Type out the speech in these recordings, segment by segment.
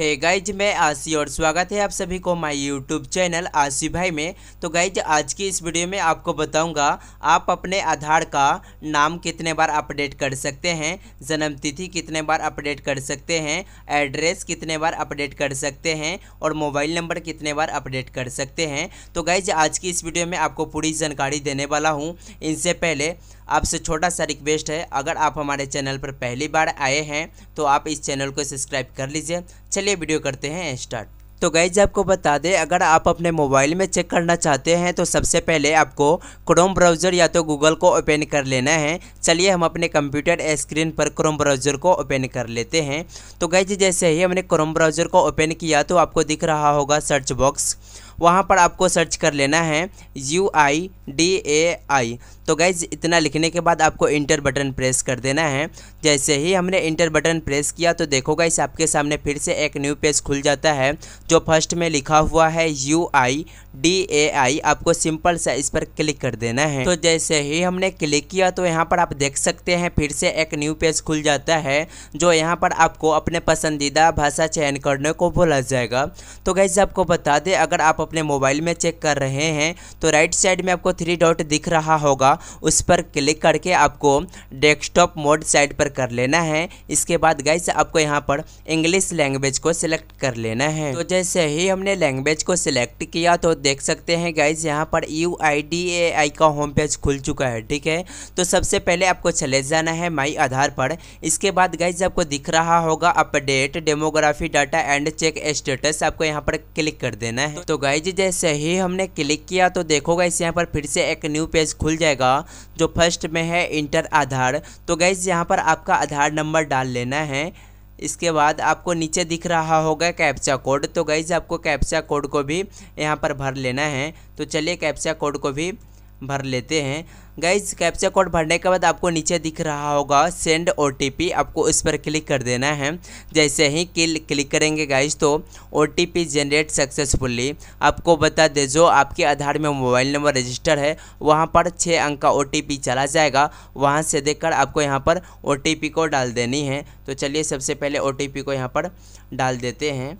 हे hey guys मैं आशी और स्वागत है आप सभी को माय यूट्यूब चैनल आशी भाई में तो गाइज आज की इस वीडियो में आपको बताऊंगा आप अपने आधार का नाम कितने बार अपडेट कर सकते हैं जन्म तिथि कितने बार अपडेट कर सकते हैं एड्रेस कितने बार अपडेट कर सकते हैं और मोबाइल नंबर कितने बार अपडेट कर सकते हैं तो गाइज आज की इस वीडियो में आपको पूरी जानकारी देने वाला हूँ इनसे पहले आपसे छोटा सा रिक्वेस्ट है अगर आप हमारे चैनल पर पहली बार आए हैं तो आप इस चैनल को सब्सक्राइब कर लीजिए चलिए वीडियो करते हैं स्टार्ट तो गाइज आपको बता दें अगर आप अपने मोबाइल में चेक करना चाहते हैं तो सबसे पहले आपको क्रोम ब्राउज़र या तो गूगल को ओपन कर लेना है चलिए हम अपने कंप्यूटर स्क्रीन पर क्रोम ब्राउज़र को ओपन कर लेते हैं तो गाइज जैसे ही हमने क्रोम ब्राउज़र को ओपन किया तो आपको दिख रहा होगा सर्च बॉक्स वहाँ पर आपको सर्च कर लेना है यू आई डी ए आई तो गैज़ इतना लिखने के बाद आपको इंटर बटन प्रेस कर देना है जैसे ही हमने इंटर बटन प्रेस किया तो देखो गैस आपके सामने फिर से एक न्यू पेज खुल जाता है जो फर्स्ट में लिखा हुआ है यू आई डी ए आई आपको सिंपल सा इस पर क्लिक कर देना है तो जैसे ही हमने क्लिक किया तो यहाँ पर आप देख सकते हैं फिर से एक न्यू पेज खुल जाता है जो यहाँ पर आपको अपने पसंदीदा भाषा चयन करने को बोला जाएगा तो गैस आपको बता दें अगर आप अपने मोबाइल में चेक कर रहे हैं तो राइट साइड में आपको थ्री डॉट दिख रहा होगा उस पर क्लिक करके आपको डेस्कटॉप मोड साइड पर कर लेना है इसके बाद गाइस आपको यहाँ पर इंग्लिश लैंग्वेज को सिलेक्ट कर लेना है तो जैसे ही हमने लैंग्वेज को सिलेक्ट किया तो देख सकते हैं गाइस यहाँ पर यू आई डी ए आई का होम पेज खुल चुका है ठीक है तो सबसे पहले आपको चले जाना है माई आधार पर इसके बाद गाइज आपको दिख रहा होगा update demography data and check status आपको यहाँ पर क्लिक कर देना है तो गाइज गाइज जैसे ही हमने क्लिक किया तो देखो इस यहाँ पर फिर से एक न्यू पेज खुल जाएगा जो फर्स्ट में है इंटर आधार तो गाइज यहाँ पर आपका आधार नंबर डाल लेना है इसके बाद आपको नीचे दिख रहा होगा कैप्चा कोड तो गाइज आपको कैप्चा कोड को भी यहाँ पर भर लेना है तो चलिए कैप्चा कोड को भी भर लेते हैं गाइज कैप्चा कोड भरने के बाद आपको नीचे दिख रहा होगा सेंड ओ आपको इस पर क्लिक कर देना है जैसे ही किल क्लिक करेंगे गाइज तो ओ जनरेट सक्सेसफुली आपको बता दे जो आपके आधार में मोबाइल नंबर रजिस्टर है वहाँ पर छः अंक का ओ चला जाएगा वहाँ से देखकर आपको यहाँ पर ओ को डाल देनी है तो चलिए सबसे पहले ओ को यहाँ पर डाल देते हैं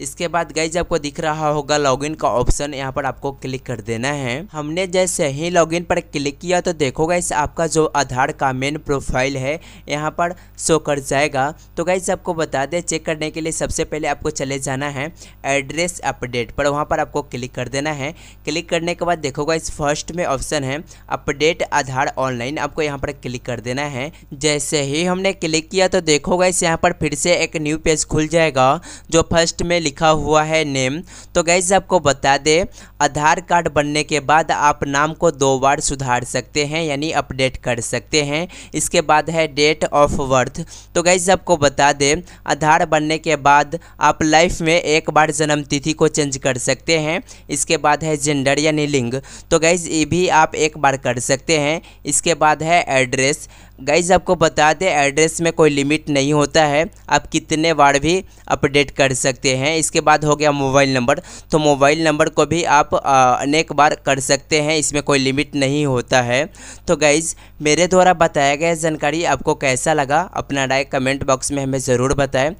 इसके बाद गाइज आपको दिख रहा होगा लॉगिन का ऑप्शन यहाँ पर आपको क्लिक कर देना है हमने जैसे ही लॉगिन पर क्लिक किया तो देखो गाइस आपका जो आधार का मेन प्रोफाइल है यहाँ पर शो कर जाएगा तो गाइज आपको बता दें चेक करने के लिए सबसे पहले आपको चले जाना है एड्रेस अपडेट पर वहाँ पर आपको क्लिक कर देना है क्लिक करने के बाद देखोगा इस फर्स्ट में ऑप्शन है अपडेट आधार ऑनलाइन आपको यहाँ पर क्लिक कर देना है जैसे ही हमने क्लिक किया तो देखोगा इस यहाँ पर फिर से एक न्यू पेज खुल जाएगा जो फर्स्ट में लिखा हुआ है नेम तो गैस आपको बता दें आधार कार्ड बनने के बाद आप नाम को दो बार सुधार सकते हैं यानी अपडेट कर सकते हैं इसके बाद है डेट ऑफ बर्थ तो गैस आपको बता दें आधार बनने के बाद आप लाइफ में एक बार जन्म तिथि को चेंज कर सकते हैं इसके बाद है जेंडर यानी लिंग तो गैस ये भी आप एक बार कर सकते हैं इसके बाद है एड्रेस गाइज आपको बता दें एड्रेस में कोई लिमिट नहीं होता है आप कितने बार भी अपडेट कर सकते हैं इसके बाद हो गया मोबाइल नंबर तो मोबाइल नंबर को भी आप अनेक बार कर सकते हैं इसमें कोई लिमिट नहीं होता है तो गाइज़ मेरे द्वारा बताया गया जानकारी आपको कैसा लगा अपना राय कमेंट बॉक्स में हमें ज़रूर बताएँ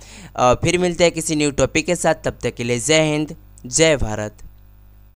फिर मिलते हैं किसी न्यू टॉपिक के साथ तब तक के लिए जय हिंद जय भारत